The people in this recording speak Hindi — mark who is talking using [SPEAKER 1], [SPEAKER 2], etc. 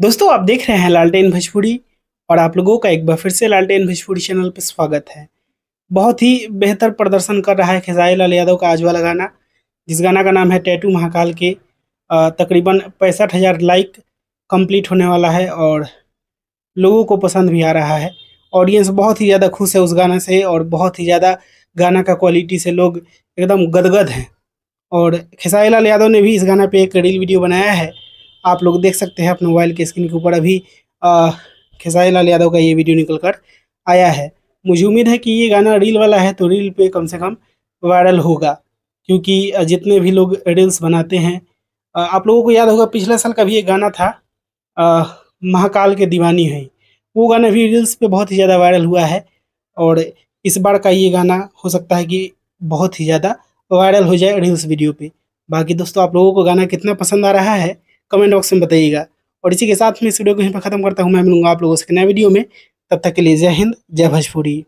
[SPEAKER 1] दोस्तों आप देख रहे हैं लालटेन भोजपुरी और आप लोगों का एक बार फिर से लालटेन भोजपुरी चैनल पर स्वागत है बहुत ही बेहतर प्रदर्शन कर रहा है खेसारी लाल यादव का आज वाला गाना जिस गाना का नाम है टैटू महाकाल के तकरीबन पैंसठ हज़ार लाइक कंप्लीट होने वाला है और लोगों को पसंद भी आ रहा है ऑडियंस बहुत ही ज़्यादा खुश है उस गाना से और बहुत ही ज़्यादा गाना का क्वालिटी से लोग एकदम गदगद हैं और खेसारी लाल यादव ने भी इस गाना पे एक रील वीडियो बनाया है आप लोग देख सकते हैं अपने मोबाइल के स्क्रीन के ऊपर अभी खेसारी लाल यादव का ये वीडियो निकल कर आया है मुझे उम्मीद है कि ये गाना रील वाला है तो रील पे कम से कम वायरल होगा क्योंकि जितने भी लोग रील्स बनाते हैं आप लोगों को याद होगा पिछले साल का भी एक गाना था आ, महाकाल के दीवानी है वो गाना भी रील्स पे बहुत ही ज़्यादा वायरल हुआ है और इस बार का ये गाना हो सकता है कि बहुत ही ज़्यादा वायरल हो जाए रील्स वीडियो पे बाकी दोस्तों आप लोगों को गाना कितना पसंद आ रहा है कमेंट बॉक्स में बताइएगा और इसी के साथ मैं इस वीडियो को यहीं पर खत्म करता हूँ मैं मिलूंगा आप लोगों से नए वीडियो में तब तक के लिए जय हिंद जय भोजपुरी